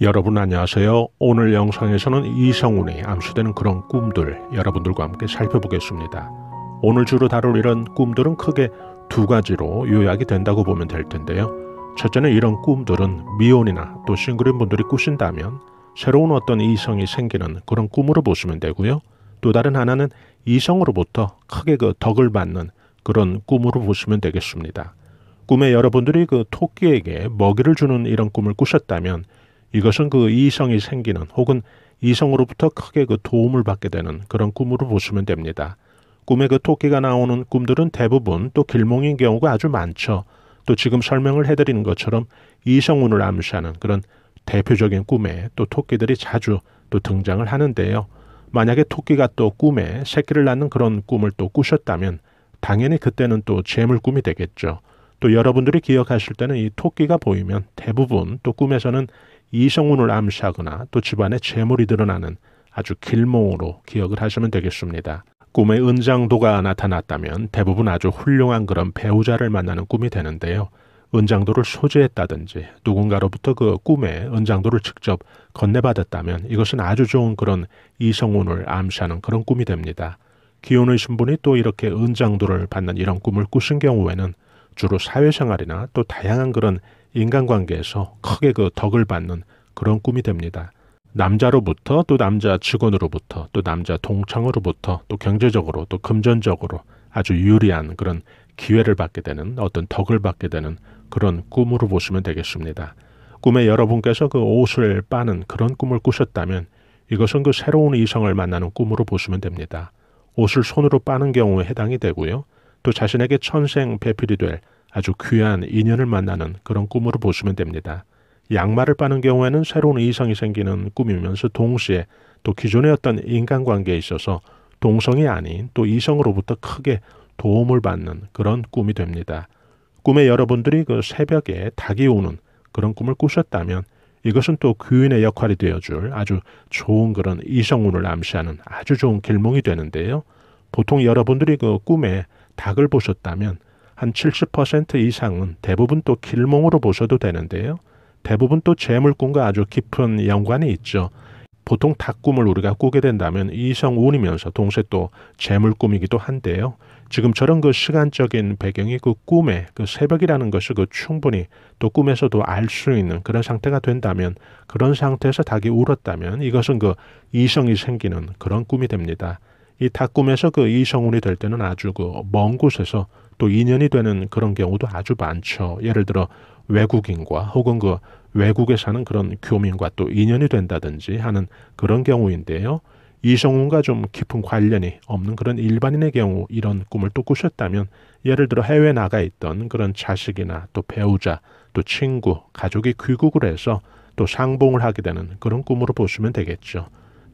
여러분 안녕하세요. 오늘 영상에서는 이성훈이 암시되는 그런 꿈들 여러분들과 함께 살펴보겠습니다. 오늘 주로 다룰 이런 꿈들은 크게 두 가지로 요약이 된다고 보면 될 텐데요. 첫째는 이런 꿈들은 미혼이나 또 싱글인 분들이 꾸신다면 새로운 어떤 이성이 생기는 그런 꿈으로 보시면 되고요. 또 다른 하나는 이성으로부터 크게 그 덕을 받는 그런 꿈으로 보시면 되겠습니다. 꿈에 여러분들이 그 토끼에게 먹이를 주는 이런 꿈을 꾸셨다면 이것은 그 이성이 생기는 혹은 이성으로부터 크게 그 도움을 받게 되는 그런 꿈으로 보시면 됩니다. 꿈에 그 토끼가 나오는 꿈들은 대부분 또 길몽인 경우가 아주 많죠. 또 지금 설명을 해드리는 것처럼 이성운을 암시하는 그런 대표적인 꿈에 또 토끼들이 자주 또 등장을 하는데요. 만약에 토끼가 또 꿈에 새끼를 낳는 그런 꿈을 또 꾸셨다면 당연히 그때는 또 재물 꿈이 되겠죠. 또 여러분들이 기억하실 때는 이 토끼가 보이면 대부분 또 꿈에서는 이성훈을 암시하거나 또 집안의 재물이 드러나는 아주 길몽으로 기억을 하시면 되겠습니다. 꿈의 은장도가 나타났다면 대부분 아주 훌륭한 그런 배우자를 만나는 꿈이 되는데요. 은장도를 소재했다든지 누군가로부터 그 꿈에 은장도를 직접 건네받았다면 이것은 아주 좋은 그런 이성운을 암시하는 그런 꿈이 됩니다. 기운의 신분이 또 이렇게 은장도를 받는 이런 꿈을 꾸신 경우에는 주로 사회생활이나 또 다양한 그런 인간관계에서 크게 그 덕을 받는 그런 꿈이 됩니다. 남자로부터 또 남자 직원으로부터 또 남자 동창으로부터 또 경제적으로 또 금전적으로 아주 유리한 그런 기회를 받게 되는 어떤 덕을 받게 되는 그런 꿈으로 보시면 되겠습니다. 꿈에 여러분께서 그 옷을 빠는 그런 꿈을 꾸셨다면 이것은 그 새로운 이성을 만나는 꿈으로 보시면 됩니다. 옷을 손으로 빠는 경우에 해당이 되고요. 또 자신에게 천생 배필이 될 아주 귀한 인연을 만나는 그런 꿈으로 보시면 됩니다. 양말을 빠는 경우에는 새로운 이성이 생기는 꿈이면서 동시에 또 기존의 어떤 인간관계에 있어서 동성이 아닌 또 이성으로부터 크게 도움을 받는 그런 꿈이 됩니다. 꿈에 여러분들이 그 새벽에 닭이 우는 그런 꿈을 꾸셨다면 이것은 또 귀인의 역할이 되어줄 아주 좋은 그런 이성운을 암시하는 아주 좋은 길몽이 되는데요. 보통 여러분들이 그 꿈에 닭을 보셨다면 한 70% 이상은 대부분 또 길몽으로 보셔도 되는데요. 대부분 또 재물꿈과 아주 깊은 연관이 있죠. 보통 닭꿈을 우리가 꾸게 된다면 이성운이면서 동시에 또 재물꿈이기도 한데요. 지금처럼 그 시간적인 배경이 그꿈에그 새벽이라는 것을 그 충분히 또 꿈에서도 알 수 있는 그런 상태가 된다면 그런 상태에서 닭이 울었다면 이것은 그 이성이 생기는 그런 꿈이 됩니다. 이 닭꿈에서 그 이성운이 될 때는 아주 그 먼 곳에서 또 인연이 되는 그런 경우도 아주 많죠. 예를 들어 외국인과 혹은 그 외국에 사는 그런 교민과 또 인연이 된다든지 하는 그런 경우인데요. 이성운과 좀 깊은 관련이 없는 그런 일반인의 경우 이런 꿈을 또 꾸셨다면 예를 들어 해외 나가 있던 그런 자식이나 또 배우자 또 친구 가족이 귀국을 해서 또 상봉을 하게 되는 그런 꿈으로 보시면 되겠죠.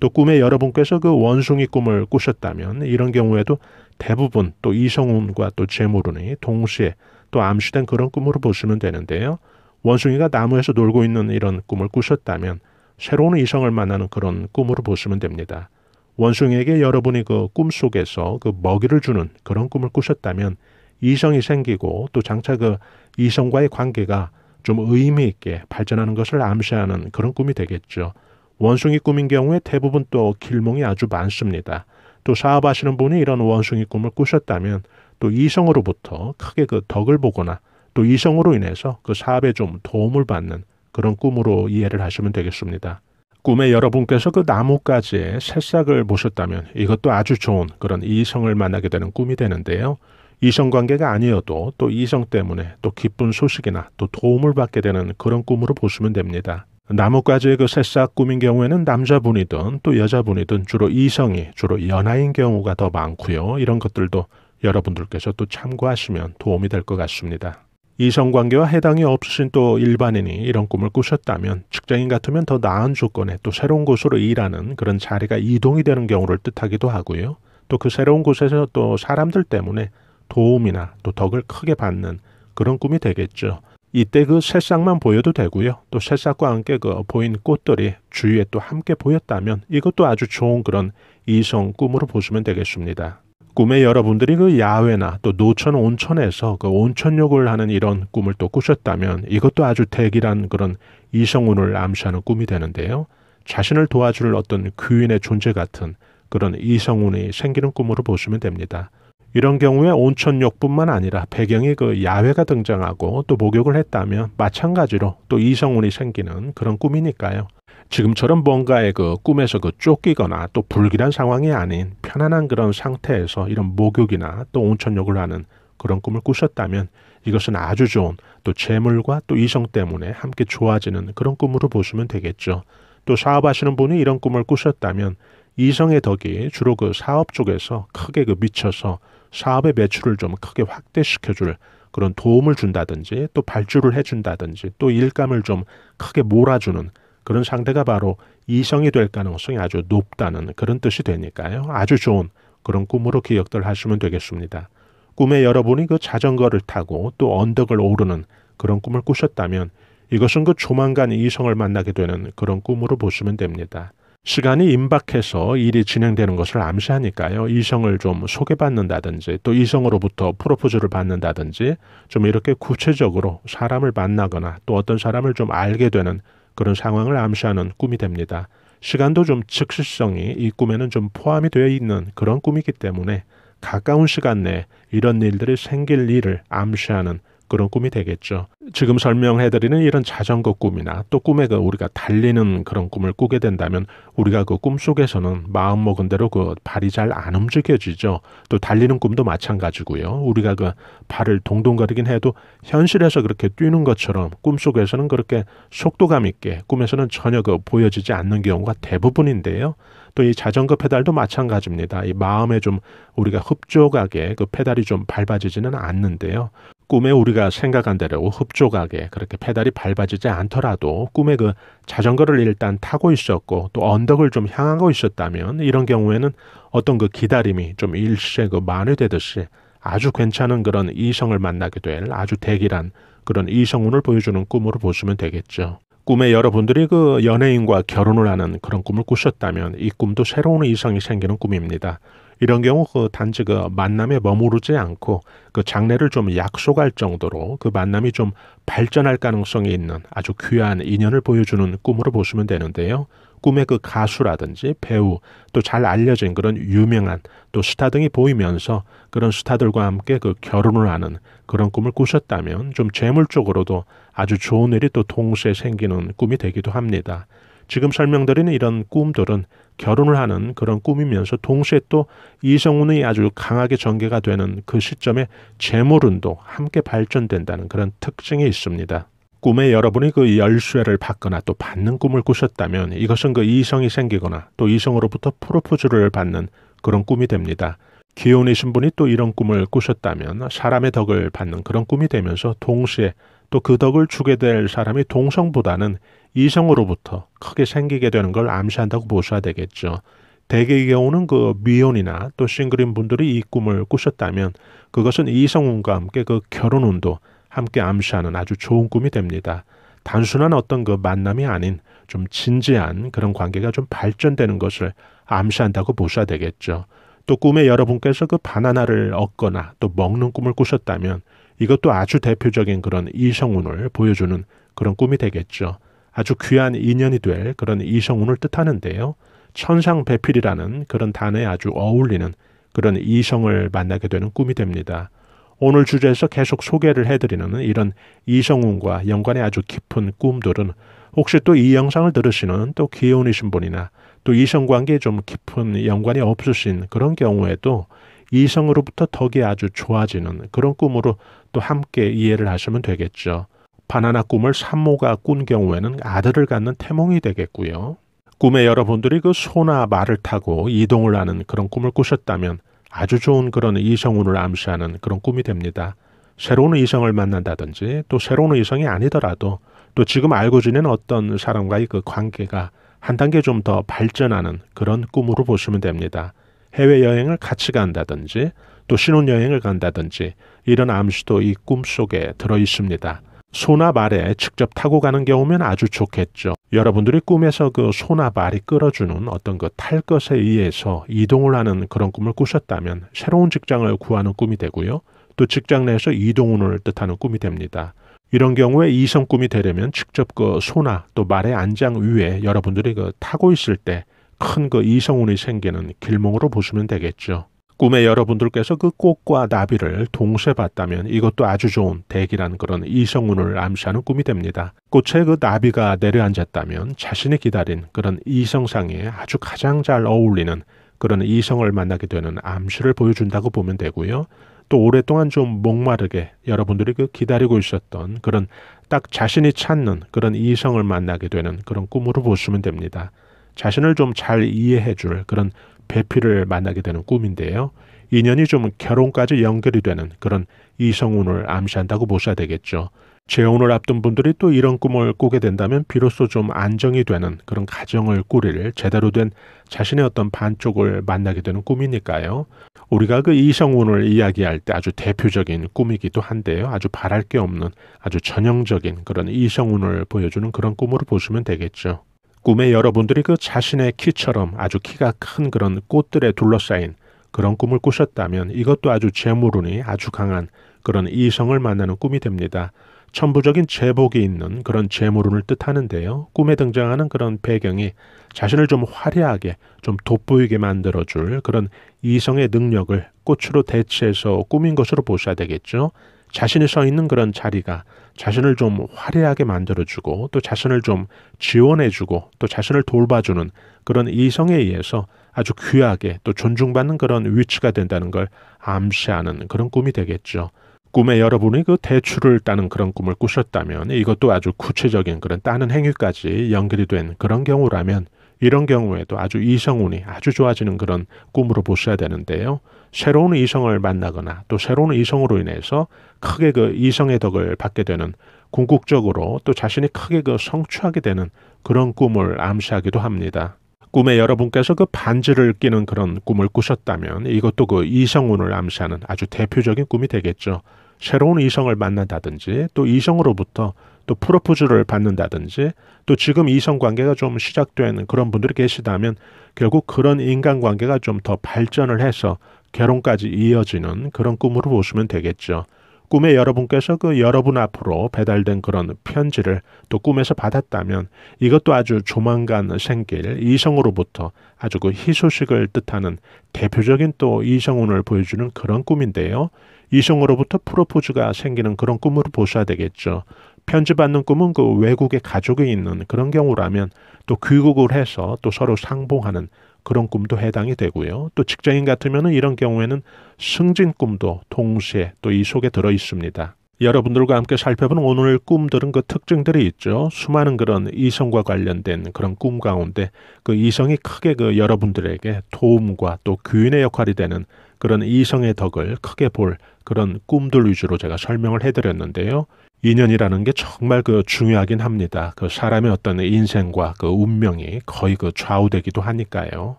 또 꿈에 여러분께서 그 원숭이 꿈을 꾸셨다면 이런 경우에도 대부분 또 이성운과 또 재물운이 동시에 또 암시된 그런 꿈으로 보시면 되는데요. 원숭이가 나무에서 놀고 있는 이런 꿈을 꾸셨다면 새로운 이성을 만나는 그런 꿈으로 보시면 됩니다. 원숭이에게 여러분이 그 꿈속에서 그 먹이를 주는 그런 꿈을 꾸셨다면 이성이 생기고 또 장차 그 이성과의 관계가 좀 의미 있게 발전하는 것을 암시하는 그런 꿈이 되겠죠. 원숭이 꿈인 경우에 대부분 또 길몽이 아주 많습니다. 또 사업하시는 분이 이런 원숭이 꿈을 꾸셨다면 또 이성으로부터 크게 그 덕을 보거나 또 이성으로 인해서 그 사업에 좀 도움을 받는 그런 꿈으로 이해를 하시면 되겠습니다. 꿈에 여러분께서 그 나뭇가지에 새싹을 보셨다면 이것도 아주 좋은 그런 이성을 만나게 되는 꿈이 되는데요. 이성 관계가 아니어도 또 이성 때문에 또 기쁜 소식이나 또 도움을 받게 되는 그런 꿈으로 보시면 됩니다. 나뭇가지의 그 새싹 꾸민 경우에는 남자분이든 또 여자분이든 주로 이성이 주로 연하인 경우가 더 많고요. 이런 것들도 여러분들께서 또 참고하시면 도움이 될 것 같습니다. 이성관계와 해당이 없으신 또 일반인이 이런 꿈을 꾸셨다면 직장인 같으면 더 나은 조건에 또 새로운 곳으로 일하는 그런 자리가 이동이 되는 경우를 뜻하기도 하고요. 또 그 새로운 곳에서 또 사람들 때문에 도움이나 또 덕을 크게 받는 그런 꿈이 되겠죠. 이때 그 새싹만 보여도 되고요. 또 새싹과 함께 그 보인 꽃들이 주위에 또 함께 보였다면 이것도 아주 좋은 그런 이성 꿈으로 보시면 되겠습니다. 꿈에 여러분들이 그 야외나 또 노천 온천에서 그 온천욕을 하는 이런 꿈을 또 꾸셨다면 이것도 아주 대기란 그런 이성운을 암시하는 꿈이 되는데요. 자신을 도와줄 어떤 귀인의 존재 같은 그런 이성운이 생기는 꿈으로 보시면 됩니다. 이런 경우에 온천욕뿐만 아니라 배경에 그 야외가 등장하고 또 목욕을 했다면 마찬가지로 또 이성운이 생기는 그런 꿈이니까요. 지금처럼 뭔가의 그 꿈에서 그 쫓기거나 또 불길한 상황이 아닌 편안한 그런 상태에서 이런 목욕이나 또 온천욕을 하는 그런 꿈을 꾸셨다면 이것은 아주 좋은 또 재물과 또 이성 때문에 함께 좋아지는 그런 꿈으로 보시면 되겠죠. 또 사업하시는 분이 이런 꿈을 꾸셨다면 이성의 덕이 주로 그 사업 쪽에서 크게 그 미쳐서 사업의 매출을 좀 크게 확대시켜줄 그런 도움을 준다든지 또 발주를 해준다든지 또 일감을 좀 크게 몰아주는 그런 상대가 바로 이성이 될 가능성이 아주 높다는 그런 뜻이 되니까요. 아주 좋은 그런 꿈으로 기억들 하시면 되겠습니다. 꿈에 여러분이 그 자전거를 타고 또 언덕을 오르는 그런 꿈을 꾸셨다면 이것은 그 조만간 이성을 만나게 되는 그런 꿈으로 보시면 됩니다. 시간이 임박해서 일이 진행되는 것을 암시하니까요. 이성을 좀 소개받는다든지 또 이성으로부터 프로포즈를 받는다든지 좀 이렇게 구체적으로 사람을 만나거나 또 어떤 사람을 좀 알게 되는 그런 상황을 암시하는 꿈이 됩니다. 시간도 좀 즉시성이 이 꿈에는 좀 포함이 되어 있는 그런 꿈이기 때문에 가까운 시간 내에 이런 일들이 생길 일을 암시하는 그런 꿈이 되겠죠. 지금 설명해드리는 이런 자전거 꿈이나 또 꿈에 그 우리가 달리는 그런 꿈을 꾸게 된다면 우리가 그 꿈 속에서는 마음 먹은 대로 그 발이 잘 안 움직여지죠. 또 달리는 꿈도 마찬가지고요. 우리가 그 발을 동동거리긴 해도 현실에서 그렇게 뛰는 것처럼 꿈 속에서는 그렇게 속도감 있게 꿈에서는 전혀 그 보여지지 않는 경우가 대부분인데요. 또 이 자전거 페달도 마찬가지입니다. 이 마음에 좀 우리가 흡족하게 그 페달이 좀 밟아지지는 않는데요. 꿈에 우리가 생각한 대로 흡족하게 그렇게 페달이 밟아지지 않더라도 꿈에 그 자전거를 일단 타고 있었고 또 언덕을 좀 향하고 있었다면 이런 경우에는 어떤 그 기다림이 좀 일시에 그 만회되듯이 아주 괜찮은 그런 이성을 만나게 될 아주 대기란 그런 이성운을 보여주는 꿈으로 보시면 되겠죠. 꿈에 여러분들이 그 연예인과 결혼을 하는 그런 꿈을 꾸셨다면 이 꿈도 새로운 이성이 생기는 꿈입니다. 이런 경우 그 단지 그 만남에 머무르지 않고 그 장래를 좀 약속할 정도로 그 만남이 좀 발전할 가능성이 있는 아주 귀한 인연을 보여주는 꿈으로 보시면 되는데요. 꿈의 그 가수라든지 배우 또 잘 알려진 그런 유명한 또 스타 등이 보이면서 그런 스타들과 함께 그 결혼을 하는 그런 꿈을 꾸셨다면 좀 재물 쪽으로도 아주 좋은 일이 또 동시에 생기는 꿈이 되기도 합니다. 지금 설명드리는 이런 꿈들은 결혼을 하는 그런 꿈이면서 동시에 또이성운의 아주 강하게 전개가 되는 그 시점에 재물운도 함께 발전된다는 그런 특징이 있습니다. 꿈에 여러분이 그 열쇠를 받거나 또 받는 꿈을 꾸셨다면 이것은 그 이성이 생기거나 또 이성으로부터 프로포즈를 받는 그런 꿈이 됩니다. 기혼이신 분이 또 이런 꿈을 꾸셨다면 사람의 덕을 받는 그런 꿈이 되면서 동시에 또 그 덕을 주게 될 사람이 동성보다는 이성으로부터 크게 생기게 되는 걸 암시한다고 보셔야 되겠죠. 대개의 경우는 그 미혼이나 또 싱글인 분들이 이 꿈을 꾸셨다면 그것은 이성운과 함께 그 결혼운도 함께 암시하는 아주 좋은 꿈이 됩니다. 단순한 어떤 그 만남이 아닌 좀 진지한 그런 관계가 좀 발전되는 것을 암시한다고 보셔야 되겠죠. 또 꿈에 여러분께서 그 바나나를 얻거나 또 먹는 꿈을 꾸셨다면 이것도 아주 대표적인 그런 이성운을 보여주는 그런 꿈이 되겠죠. 아주 귀한 인연이 될 그런 이성운을 뜻하는데요. 천상배필이라는 그런 단어에 아주 어울리는 그런 이성을 만나게 되는 꿈이 됩니다. 오늘 주제에서 계속 소개를 해드리는 이런 이성운과 연관이 아주 깊은 꿈들은 혹시 또 이 영상을 들으시는 또 기혼이신 분이나 또 이성관계에 좀 깊은 연관이 없으신 그런 경우에도 이성으로부터 덕이 아주 좋아지는 그런 꿈으로 또 함께 이해를 하시면 되겠죠. 바나나 꿈을 산모가 꾼 경우에는 아들을 갖는 태몽이 되겠고요. 꿈에 여러분들이 그 소나 말을 타고 이동을 하는 그런 꿈을 꾸셨다면 아주 좋은 그런 이성운을 암시하는 그런 꿈이 됩니다. 새로운 이성을 만난다든지 또 새로운 이성이 아니더라도 또 지금 알고 지낸 어떤 사람과의 그 관계가 한 단계 좀 더 발전하는 그런 꿈으로 보시면 됩니다. 해외여행을 같이 간다든지 또 신혼여행을 간다든지 이런 암시도 이 꿈 속에 들어 있습니다. 소나 말에 직접 타고 가는 경우면 아주 좋겠죠. 여러분들이 꿈에서 그 소나 말이 끌어주는 어떤 그 탈 것에 의해서 이동을 하는 그런 꿈을 꾸셨다면 새로운 직장을 구하는 꿈이 되고요. 또 직장 내에서 이동운을 뜻하는 꿈이 됩니다. 이런 경우에 이성 꿈이 되려면 직접 그 소나 또 말의 안장 위에 여러분들이 그 타고 있을 때 큰 그 이성운이 생기는 길몽으로 보시면 되겠죠. 꿈에 여러분들께서 그 꽃과 나비를 동시에 봤다면 이것도 아주 좋은 대기라는 그런 이성운을 암시하는 꿈이 됩니다. 꽃에 그 나비가 내려앉았다면 자신이 기다린 그런 이성상에 아주 가장 잘 어울리는 그런 이성을 만나게 되는 암시를 보여준다고 보면 되고요. 또 오랫동안 좀 목마르게 여러분들이 그 기다리고 있었던 그런 딱 자신이 찾는 그런 이성을 만나게 되는 그런 꿈으로 보시면 됩니다. 자신을 좀 잘 이해해 줄 그런 배필을 만나게 되는 꿈인데요. 인연이 좀 결혼까지 연결이 되는 그런 이성운을 암시한다고 보셔야 되겠죠. 재혼을 앞둔 분들이 또 이런 꿈을 꾸게 된다면 비로소 좀 안정이 되는 그런 가정을 꾸릴 제대로 된 자신의 어떤 반쪽을 만나게 되는 꿈이니까요. 우리가 그 이성운을 이야기할 때 아주 대표적인 꿈이기도 한데요. 아주 바랄 게 없는 아주 전형적인 그런 이성운을 보여주는 그런 꿈으로 보시면 되겠죠. 꿈에 여러분들이 그 자신의 키처럼 아주 키가 큰 그런 꽃들에 둘러싸인 그런 꿈을 꾸셨다면 이것도 아주 재물운이 아주 강한 그런 이성을 만나는 꿈이 됩니다. 천부적인 제복이 있는 그런 재물운을 뜻하는데요. 꿈에 등장하는 그런 배경이 자신을 좀 화려하게 좀 돋보이게 만들어줄 그런 이성의 능력을 꽃으로 대체해서 꿈인 것으로 보셔야 되겠죠. 자신이 서 있는 그런 자리가 자신을 좀 화려하게 만들어주고 또 자신을 좀 지원해주고 또 자신을 돌봐주는 그런 이성에 의해서 아주 귀하게 또 존중받는 그런 위치가 된다는 걸 암시하는 그런 꿈이 되겠죠. 꿈에 여러분이 그 대출을 따는 그런 꿈을 꾸셨다면 이것도 아주 구체적인 그런 따는 행위까지 연결이 된 그런 경우라면 이런 경우에도 아주 이성운이 아주 좋아지는 그런 꿈으로 보셔야 되는데요. 새로운 이성을 만나거나 또 새로운 이성으로 인해서 크게 그 이성의 덕을 받게 되는 궁극적으로 또 자신이 크게 그 성취하게 되는 그런 꿈을 암시하기도 합니다. 꿈에 여러분께서 그 반지를 끼는 그런 꿈을 꾸셨다면 이것도 그 이성운을 암시하는 아주 대표적인 꿈이 되겠죠. 새로운 이성을 만난다든지 또 이성으로부터 또 프로포즈를 받는다든지 또 지금 이성관계가 좀시작되는 그런 분들이 계시다면 결국 그런 인간관계가 좀 더 발전을 해서 결혼까지 이어지는 그런 꿈으로 보시면 되겠죠. 꿈에 여러분께서 그 여러분 앞으로 배달된 그런 편지를 또 꿈에서 받았다면 이것도 아주 조만간 생길 이성으로부터 아주 그 희소식을 뜻하는 대표적인 또 이성운을 보여주는 그런 꿈인데요. 이성으로부터 프로포즈가 생기는 그런 꿈으로 보셔야 되겠죠. 편지받는 꿈은 그외국의 가족이 있는 그런 경우라면 또 귀국을 해서 또 서로 상봉하는 그런 꿈도 해당이 되고요. 또 직장인 같으면 이런 경우에는 승진 꿈도 동시에 또 이 속에 들어 있습니다. 여러분들과 함께 살펴본 오늘 꿈들은 그 특징들이 있죠. 수많은 그런 이성과 관련된 그런 꿈 가운데 그 이성이 크게 그 여러분들에게 도움과 또 귀인의 역할이 되는 그런 이성의 덕을 크게 볼 그런 꿈들 위주로 제가 설명을 해드렸는데요. 인연이라는 게 정말 그 중요하긴 합니다. 그 사람의 어떤 인생과 그 운명이 거의 그 좌우되기도 하니까요.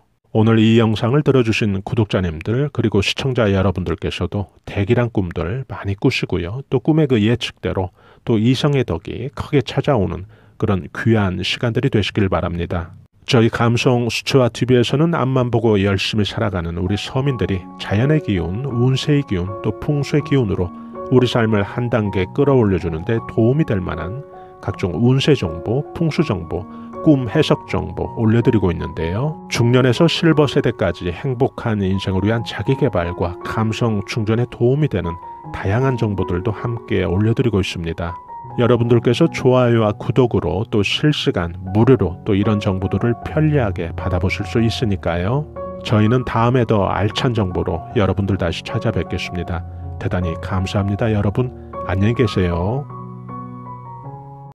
오늘 이 영상을 들어주신 구독자님들 그리고 시청자 여러분들께서도 대기란 꿈들 많이 꾸시고요. 또 꿈의 그 예측대로 또 이성의 덕이 크게 찾아오는 그런 귀한 시간들이 되시길 바랍니다. 저희 감성 수채화 TV에서는 앞만 보고 열심히 살아가는 우리 서민들이 자연의 기운, 운세의 기운, 또 풍수의 기운으로 우리 삶을 한 단계 끌어올려 주는데 도움이 될 만한 각종 운세 정보, 풍수 정보, 꿈 해석 정보 올려드리고 있는데요. 중년에서 실버 세대까지 행복한 인생을 위한 자기 개발과 감성 충전에 도움이 되는 다양한 정보들도 함께 올려드리고 있습니다. 여러분들께서 좋아요와 구독으로 또 실시간 무료로 또 이런 정보들을 편리하게 받아보실 수 있으니까요. 저희는 다음에 더 알찬 정보로 여러분들 다시 찾아뵙겠습니다. 대단히 감사합니다. 여러분, 안녕히 계세요.